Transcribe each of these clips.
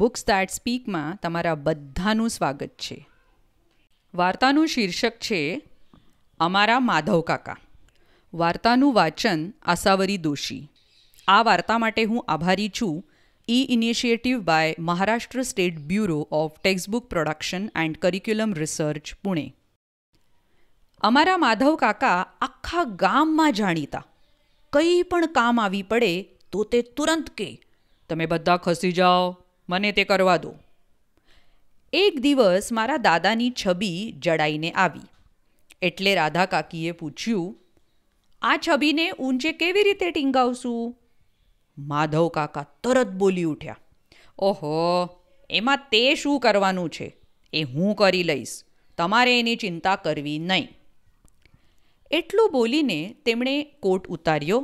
books that સ્પીકમાં તમારા બધાનું સ્વાગત છે વાર્તાનું શીર્ષક છે અમારા માધવ કાકા વાર્તાનું વાચન આસાવરી દોશી આ વાર્તા માટે હું આભારી છું ઈ initiative by Maharashtra state bureau of textbook production and curriculum research Pune અમારા માધવ કાકા આખા ગામમાં જાણીતા કંઈ પણ કામ આવી પડે તો તે તુરંત કે તમે બધા ખસી જાઓ મને તે કરવા દો એક દિવસ મારા દાદાની છબી જડાઈને આવી એટલે રાધા કાકીએ પૂછ્યું આ છબીને ઊંચે કેવી રીતે ટીંગાવશું માધવ કાકા તરત બોલી ઉઠ્યા ઓહો એમાં તે શું કરવાનું છે એ હું કરી લઈશ તમારે એની ચિંતા કરવી નહીં એટલું બોલીને તેમણે કોટ ઉતાર્યો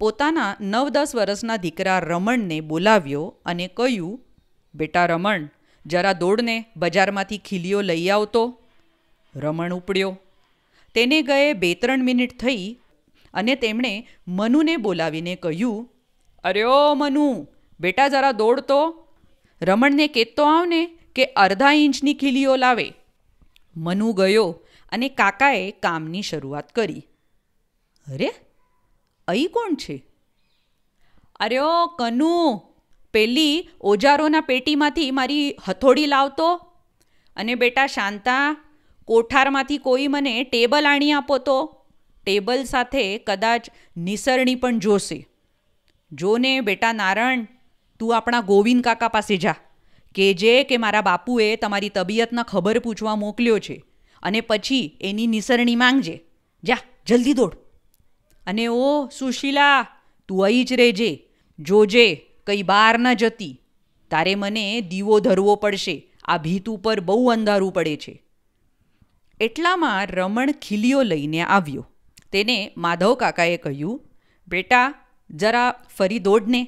પોતાના નવ દસ વર્ષના દીકરા રમણને બોલાવ્યો અને કહ્યું બેટા રમણ જરા દોડને બજારમાંથી ખીલીઓ લઈ આવતો રમણ ઉપડ્યો તેને ગયે બે ત્રણ મિનિટ થઈ અને તેમણે મનુને બોલાવીને કહ્યું અરે ઓ મનુ બેટા જરા દોડતો રમણને કહેતો આવને કે અડધા ઇંચની ખીલીઓ લાવે મનુ ગયો અને કાકાએ કામની શરૂઆત કરી અરે અહીં કોણ છે અરે ઓ કનુ પેલી ઓજારોના પેટીમાંથી મારી હથોડી લાવતો અને બેટા શાંતા કોઠારમાંથી કોઈ મને ટેબલ આણી આપો તો ટેબલ સાથે કદાચ નિસરણી પણ જોશે જોને બેટા નારણ તું આપણા ગોવિંદ કાકા પાસે જા કે જે કે મારા બાપુએ તમારી તબિયતના ખબર પૂછવા મોકલ્યો છે અને પછી એની નિસરણી માંગજે જા જલ્દી દોડ અને ઓ સુશીલા તું અહીં જ રહેજે જોજે કઈ બહાર ન જતી તારે મને દીવો ધરવો પડશે આ ભીત ઉપર બહુ અંધારું પડે છે એટલામાં રમણ ખીલીઓ લઈને આવ્યો તેને માધવ કાકાએ કહ્યું બેટા જરા ફરી દોડને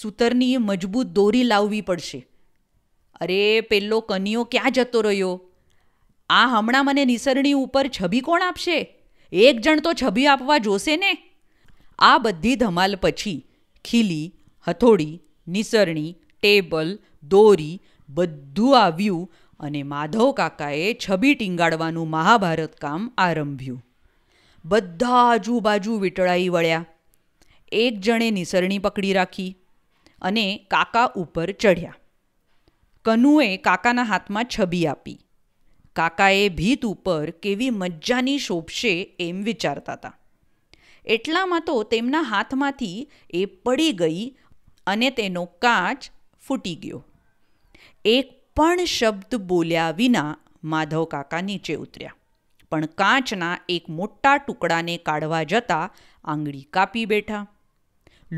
સૂતરની મજબૂત દોરી લાવવી પડશે અરે પેલો કનિયો ક્યાં જતો રહ્યો આ હમણાં મને નિસરણી ઉપર છબી કોણ આપશે એક જણ તો છબી આપવા જોશે ને આ બધી ધમાલ પછી ખીલી હથોડી નિસરણી ટેબલ દોરી બધું આવ્યું અને માધવ કાકાએ છબી ટીંગાડવાનું મહાભારત કામ આરંભ્યું બધા આજુબાજુ વીંટળાઈ વળ્યા એક જણે નિસરણી પકડી રાખી અને કાકા ઉપર ચઢ્યા કનુએ કાકાના હાથમાં છબી આપી કાકાએ ભીત ઉપર કેવી મજાની શોભશે એમ વિચારતા હતા એટલામાં તો તેમના હાથમાંથી એ પડી ગઈ અને તેનો કાચ ફૂટી ગયો એક પણ શબ્દ બોલ્યા વિના માધવ કાકા નીચે ઉતર્યા પણ કાચના એક મોટા ટુકડાને કાઢવા જતા આંગળી કાપી બેઠા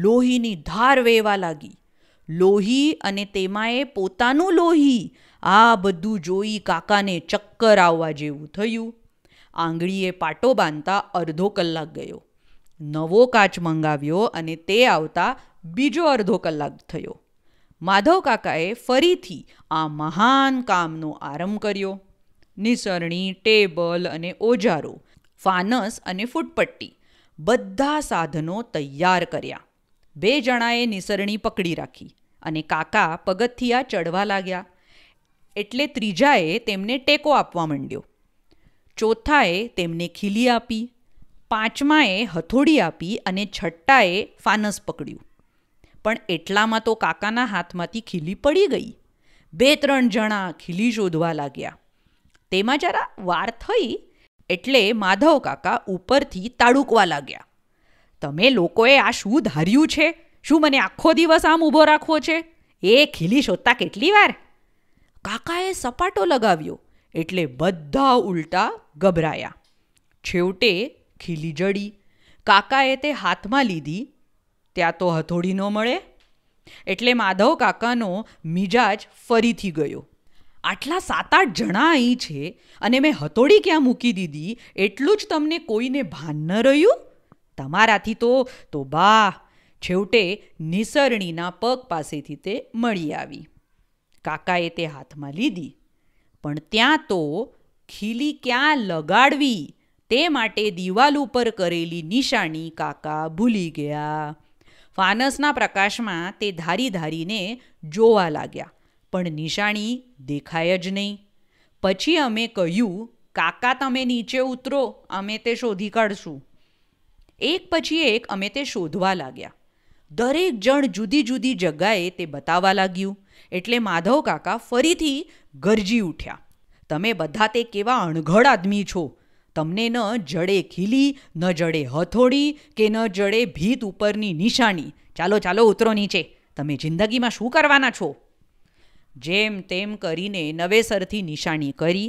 લોહીની ધાર વેવા લાગી લોહી અને તેમાં એ પોતાનું લોહી આ બધું જોઈ કાકાને ચક્કર આવવા જેવું થયું આંગળીએ પાટો બાંધતા અડધો કલાક ગયો નવો કાચ મંગાવ્યો અને તે આવતા બીજો અડધો કલાક થયો માધવ કાકાએ ફરીથી આ મહાન કામનો આરંભ કર્યો નિસરણી ટેબલ અને ઓજારો ફાનસ અને ફૂટપટ્ટી બધા સાધનો તૈયાર કર્યા બે જણાએ નિસરણી પકડી રાખી અને કાકા પગથિયા ચડવા લાગ્યા એટલે ત્રીજાએ તેમને ટેકો આપવા માંડ્યો ચોથાએ તેમને ખીલી આપી પાંચમાએ હથોડી આપી અને છઠ્ઠાએ ફાનસ પકડ્યું પણ એટલામાં તો કાકાના હાથમાંથી ખીલી પડી ગઈ બે ત્રણ જણા ખીલી શોધવા લાગ્યા તેમાં જરા વાર થઈ એટલે માધવ કાકા ઉપરથી તાડુકવા લાગ્યા તમે લોકોએ આ શું ધાર્યું છે શું મને આખો દિવસ આમ ઊભો રાખવો છે એ ખીલી શોધતા કેટલી વાર કાકાએ સપાટો લગાવ્યો એટલે બધા ઉલટા ગભરાયા છેવટે ખીલી જડી કાકાએ તે હાથમાં લીધી ત્યાં તો હથોડી ન મળે એટલે માધવ કાકાનો મિજાજ ફરીથી ગયો આટલા સાત આઠ જણા અહીં છે અને મેં હથોડી ક્યાં મૂકી દીધી એટલું જ તમને કોઈને ભાન ન રહ્યું તમારાથી તો તો બા છેવટે નિસરણીના પગ પાસેથી તે મળી આવી કાકાએ તે હાથમાં લીધી પણ ત્યાં તો ખીલી ક્યાં લગાડવી તે માટે દિવાલ ઉપર કરેલી નિશાની કાકા ભૂલી ગયા ફાનસના પ્રકાશમાં તે ધારી ધારીને જોવા લાગ્યા પણ નિશાણી દેખાય જ નહીં પછી અમે કહ્યું કાકા તમે નીચે ઉતરો અમે તે શોધી કાઢશું એક પછી એક અમે તે શોધવા લાગ્યા દરેક જણ જુદી જુદી જગાએ તે બતાવવા લાગ્યું એટલે માધવ કાકા ફરીથી ગરજી ઉઠ્યા તમે બધા તે કેવા અણઘડ આદમી છો તમને ન જડે ખીલી ન જડે હથોડી કે ન જડે ભીત ઉપરની નિશાની ચાલો ચાલો ઉતરો નીચે તમે જિંદગીમાં શું કરવાના છો જેમ તેમ કરીને નવેસરથી નિશાની કરી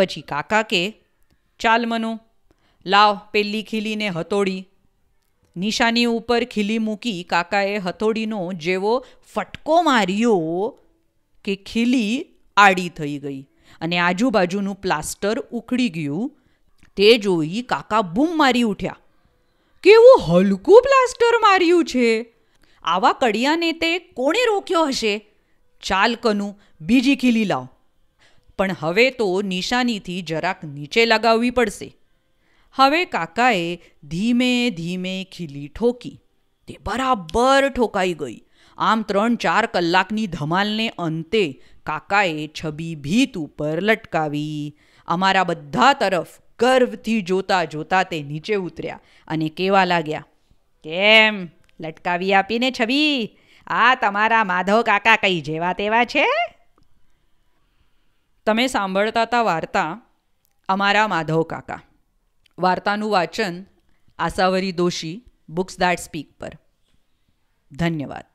પછી કાકા કે ચાલ મનો લાવ પેલી ખીલીને હથોડી નિશાની ઉપર ખીલી મૂકી કાકાએ હથોડીનો જેવો ફટકો માર્યો કે ખીલી આડી થઈ ગઈ અને આજુબાજુનું પ્લાસ્ટર ઉખડી ગયું તે જોઈ કાકા બૂમ મારી ઉઠ્યા કેવું હલકું પ્લાસ્ટર માર્યું છે આવા કડિયાને તે કોણે રોક્યો હશે ચાલ કનું બીજી ખીલી લાવ પણ હવે તો નિશાનીથી જરાક નીચે લગાવવી પડશે હવે કાકાએ ધીમે ધીમે ખીલી ઠોકી તે બરાબર ઠોકાઈ ગઈ આમ ત્રણ ચાર કલાકની ધમાલને અંતે કાકાએ છબી ભીત ઉપર લટકાવી અમારા બધા તરફ ગર્વથી જોતા જોતા તે નીચે ઉતર્યા અને કેવા લાગ્યા કેમ લટકાવી આપીને છબી આ તમારા માધવ કાકા કઈ જેવા તેવા છે તમે સાંભળતા હતા વાર્તા અમારા માધવ કાકા વાર્તાનું વાચન Asavari Doshi books that speak પર ધન્યવાદ